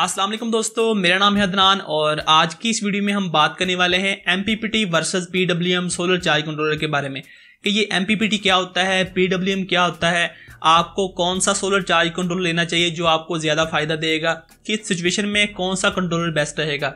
अस्सलाम वालेकुम दोस्तों मेरा नाम है अदनान और आज की इस वीडियो में हम बात करने वाले हैं M P P T versus P W M solar charge controller के बारे में कि ये एम पी पी टी क्या होता है पी डब्ल्यू एम क्या होता है आपको कौन सा सोलर चार्ज कंट्रोलर लेना चाहिए जो आपको ज़्यादा फायदा देगा किस सिचुएशन में कौन सा कंट्रोलर बेस्ट रहेगा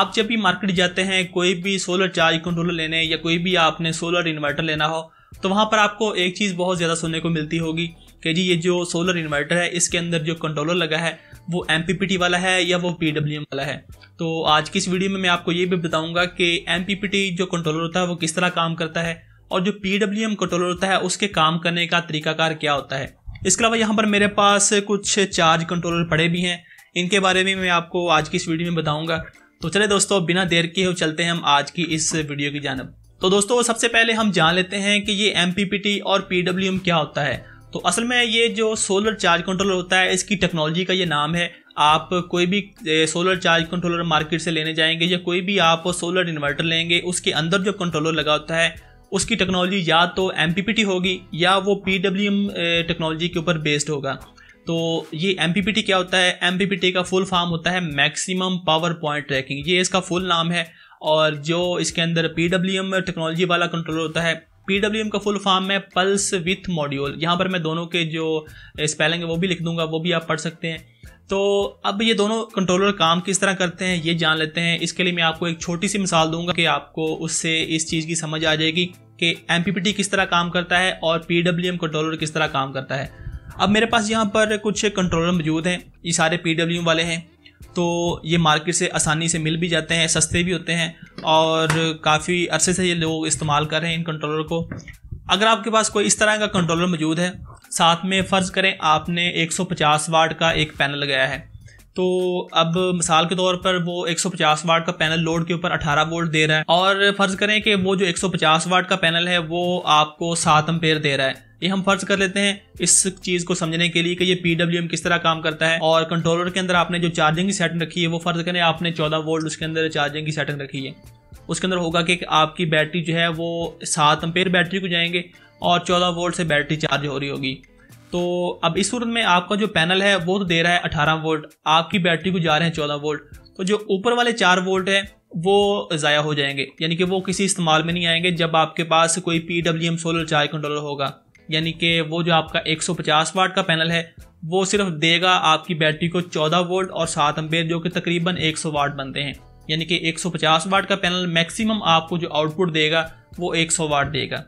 आप जब भी मार्केट जाते हैं कोई भी सोलर चार्ज कंट्रोलर लेने या कोई भी आपने सोलर इन्वर्टर लेना हो तो वहाँ पर आपको एक चीज़ बहुत ज़्यादा सुनने को मिलती होगी कि जी ये जो सोलर इन्वर्टर है इसके अंदर जो कंट्रोलर लगा है वो एम वाला है या वो पी वाला है तो आज की इस वीडियो में मैं आपको ये भी बताऊंगा कि एम जो कंट्रोलर होता है वो किस तरह काम करता है और जो पी कंट्रोलर होता है उसके काम करने का तरीकाकार क्या होता है इसके अलावा यहाँ पर मेरे पास कुछ चार्ज कंट्रोलर पड़े भी हैं इनके बारे में मैं आपको आज की इस वीडियो में बताऊंगा तो चले दोस्तों बिना देर के हो चलते हैं हम आज की इस वीडियो की जानब तो दोस्तों सबसे पहले हम जान लेते हैं कि ये एम और पी क्या होता है तो असल में ये जो सोलर चार्ज कंट्रोलर होता है इसकी टेक्नोलॉजी का ये नाम है आप कोई भी सोलर चार्ज कंट्रोलर मार्केट से लेने जाएंगे या कोई भी आप सोलर इन्वर्टर लेंगे उसके अंदर जो कंट्रोलर लगा होता है उसकी टेक्नोलॉजी या तो एम होगी या वो पी टेक्नोलॉजी के ऊपर बेस्ड होगा तो ये एम क्या होता है एम का फुल फॉर्म होता है मैक्सिमम पावर पॉइंट ट्रैकिंग ये इसका फुल नाम है और जो इसके अंदर पी टेक्नोलॉजी वाला कंट्रोलर होता है पीडब्ल्यू का फुल फॉर्म है पल्स विथ मॉड्यूल यहाँ पर मैं दोनों के जो स्पेलिंग है वो भी लिख दूंगा वो भी आप पढ़ सकते हैं तो अब ये दोनों कंट्रोलर काम किस तरह करते हैं ये जान लेते हैं इसके लिए मैं आपको एक छोटी सी मिसाल दूंगा कि आपको उससे इस चीज़ की समझ आ जाएगी कि एम किस तरह काम करता है और पी कंट्रोलर किस तरह काम करता है अब मेरे पास यहाँ पर कुछ कंट्रोलर मौजूद हैं ये सारे पी वाले हैं तो ये मार्केट से आसानी से मिल भी जाते हैं सस्ते भी होते हैं और काफ़ी अरसे से ये लोग इस्तेमाल कर रहे हैं इन कंट्रोलर को अगर आपके पास कोई इस तरह का कंट्रोलर मौजूद है साथ में फ़र्ज़ करें आपने 150 वाट का एक पैनल लगाया है तो अब मिसाल के तौर पर वो 150 वाट का पैनल लोड के ऊपर 18 वोल्ट दे रहा है और फ़र्ज़ करें कि वो जो 150 वाट का पैनल है वो आपको सात अम्पेयर दे रहा है ये हम फर्ज कर लेते हैं इस चीज को समझने के लिए कि ये पीडब्ल्यूएम किस तरह काम करता है और कंट्रोलर के अंदर आपने जो चार्जिंग की सेटिंग रखी है वो फर्ज करें आपने चौदह वोल्ट उसके अंदर चार्जिंग की सेटिंग रखी है उसके अंदर होगा कि आपकी बैटरी जो है वो सात अंपेयर बैटरी को जाएंगे और चौदह वोल्ट से बैटरी चार्ज हो रही होगी तो अब इस सूरत में आपका जो पैनल है वो तो दे रहा है अठारह वोल्ट आपकी बैटरी को जा रहे हैं चौदह वोल्ट तो जो ऊपर वाले चार वोल्ट है वो ज़ाया हो जाएंगे यानी कि वो किसी इस्तेमाल में नहीं आएंगे जब आपके पास कोई P W M solar charge controller होगा यानी कि वो जो आपका 150 वाट का पैनल है वो सिर्फ देगा आपकी बैटरी को 14 वोल्ट और 7 एम्पेयर जो कि तकरीबन 100 वाट बनते हैं यानी कि 150 वाट का पैनल मैक्सिमम आपको जो आउटपुट देगा वो 100 वाट देगा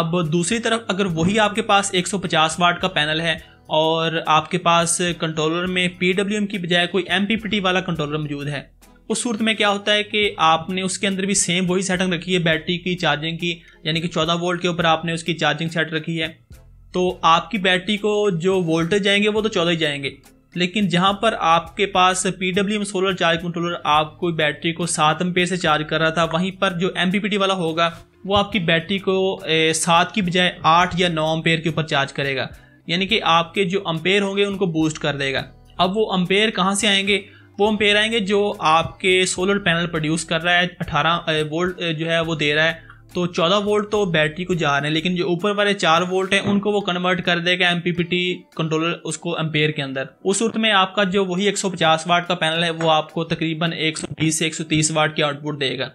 अब दूसरी तरफ अगर वही आपके पास 150 वाट का पैनल है और आपके पास कंट्रोलर में पी की बजाय कोई एम वाला कंट्रोलर मौजूद है उस सूरत में क्या होता है कि आपने उसके अंदर भी सेम वही सेटिंग रखी है बैटरी की चार्जिंग की यानी कि 14 वोल्ट के ऊपर आपने उसकी चार्जिंग सेट रखी है तो आपकी बैटरी को जो वोल्टेज जाएंगे वो तो चौदह ही जाएंगे लेकिन जहाँ पर आपके पास P W solar charge controller आपको बैटरी को सात एम से चार्ज कर रहा था वहीं पर जो एम वाला होगा वो आपकी बैटरी को सात की बजाय आठ या नौ अम्पेयर के ऊपर चार्ज करेगा यानी कि आपके जो अम्पेयर होंगे उनको बूस्ट कर देगा अब वो अम्पेयर कहाँ से आएंगे वो अम्पेयर आएंगे जो आपके सोलर पैनल प्रोड्यूस कर रहा है अठारह वोल्ट जो है वो दे रहा है तो चौदह वोल्ट तो बैटरी को जा रहे हैं लेकिन जो ऊपर वाले चार वोल्ट हैं उनको वो कन्वर्ट कर देगा एम कंट्रोलर उसको एम्पेयर के अंदर उस सूरत में आपका जो वही 150 वाट का पैनल है वो आपको तकरीबन 120 से 130 वाट की आउटपुट देगा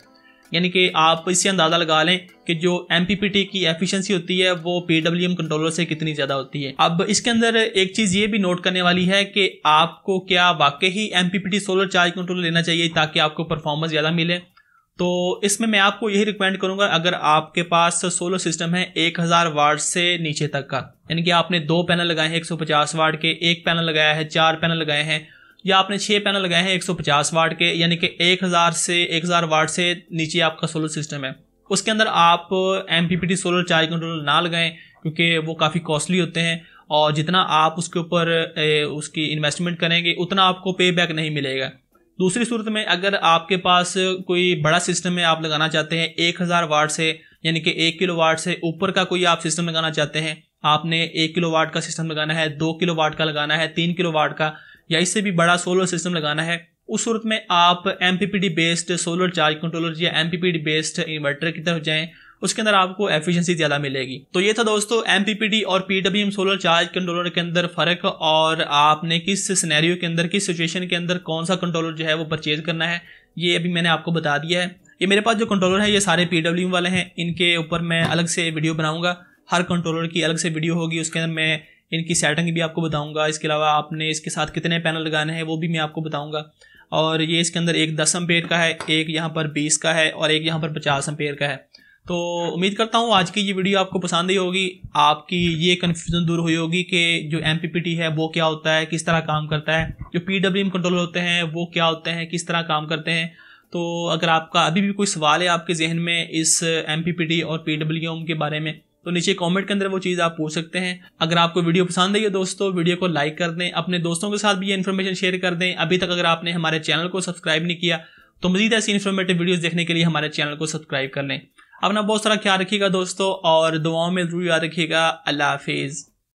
यानी कि आप इससे अंदाज़ा लगा लें कि जो एम की एफिशिएंसी होती है वो पी कंट्रोलर से कितनी ज़्यादा होती है अब इसके अंदर एक चीज़ ये भी नोट करने वाली है कि आपको क्या वाकई ही एम सोलर चार्ज कंट्रोलर लेना चाहिए ताकि आपको परफॉर्मेंस ज़्यादा मिले तो इसमें मैं आपको यही रिकमेंड करूंगा अगर आपके पास सोलर सिस्टम है 1000 वाट से नीचे तक का यानी कि आपने दो पैनल लगाए हैं 150 वाट के एक पैनल लगाया है चार पैनल लगाए हैं या आपने छः पैनल लगाए हैं 150 वाट के यानी कि 1000 से 1000 वाट से नीचे आपका सोलर सिस्टम है उसके अंदर आप एम सोलर चार्ज कंट्रोल ना लगाएं क्योंकि वो काफ़ी कॉस्टली होते हैं और जितना आप उसके ऊपर उसकी इन्वेस्टमेंट करेंगे उतना आपको पे बैक नहीं मिलेगा दूसरी सूरत में अगर आपके पास कोई बड़ा सिस्टम है आप लगाना चाहते हैं एक हज़ार वाट से यानी कि एक किलो वाट से ऊपर का कोई आप सिस्टम लगाना चाहते हैं आपने एक किलो वाट का सिस्टम लगाना है दो किलो वाट का लगाना है तीन किलो वाट का या इससे भी बड़ा सोलर सिस्टम लगाना है उस सूरत में आप M based solar charge controller या एम बेस्ड इन्वर्टर की तरफ जाएं उसके अंदर आपको एफिशिएंसी ज़्यादा मिलेगी तो ये था दोस्तों एम और पी सोलर चार्ज कंट्रोलर के अंदर फ़र्क और आपने किस सिनेरियो के अंदर किस सिचुएशन के अंदर कौन सा कंट्रोलर जो है वो परचेज करना है ये अभी मैंने आपको बता दिया है ये मेरे पास जो कंट्रोलर है ये सारे पी वाले हैं इनके ऊपर मैं अलग से वीडियो बनाऊँगा हर कंट्रोलर की अलग से वीडियो होगी उसके अंदर मैं इनकी सेटिंग भी आपको बताऊंगा इसके अलावा आपने इसके साथ कितने पैनल लगाने हैं वो भी मैं आपको बताऊंगा और ये इसके अंदर एक दस एम्पेयर का है एक यहाँ पर बीस का है और एक यहाँ पर पचास एम्पेयर का है तो उम्मीद करता हूँ आज की ये वीडियो आपको पसंद ही होगी आपकी ये कन्फ्यूज़न दूर हुई होगी कि जो एम है वो क्या होता है किस तरह काम करता है जो पी डब्ल्यू एम कंट्रोलर होते हैं वो क्या होते हैं किस तरह काम करते हैं तो अगर आपका अभी भी कोई सवाल है आपके जहन में इस एम और पी के बारे में तो नीचे कमेंट के अंदर वो चीज़ आप पूछ सकते हैं अगर आपको वीडियो पसंद आई है दोस्तों वीडियो को लाइक कर दें अपने दोस्तों के साथ भी ये इन्फॉर्मेशन शेयर कर दें अभी तक अगर आपने हमारे चैनल को सब्सक्राइब नहीं किया तो मजीद ऐसी इन्फॉर्मेटिव वीडियो देखने के लिए हमारे चैनल को सब्सक्राइब कर लें अपना बहुत सारा ख्याल रखिएगा दोस्तों और दुआओं में जरूर याद रखिएगा अल्लाह हाफिज़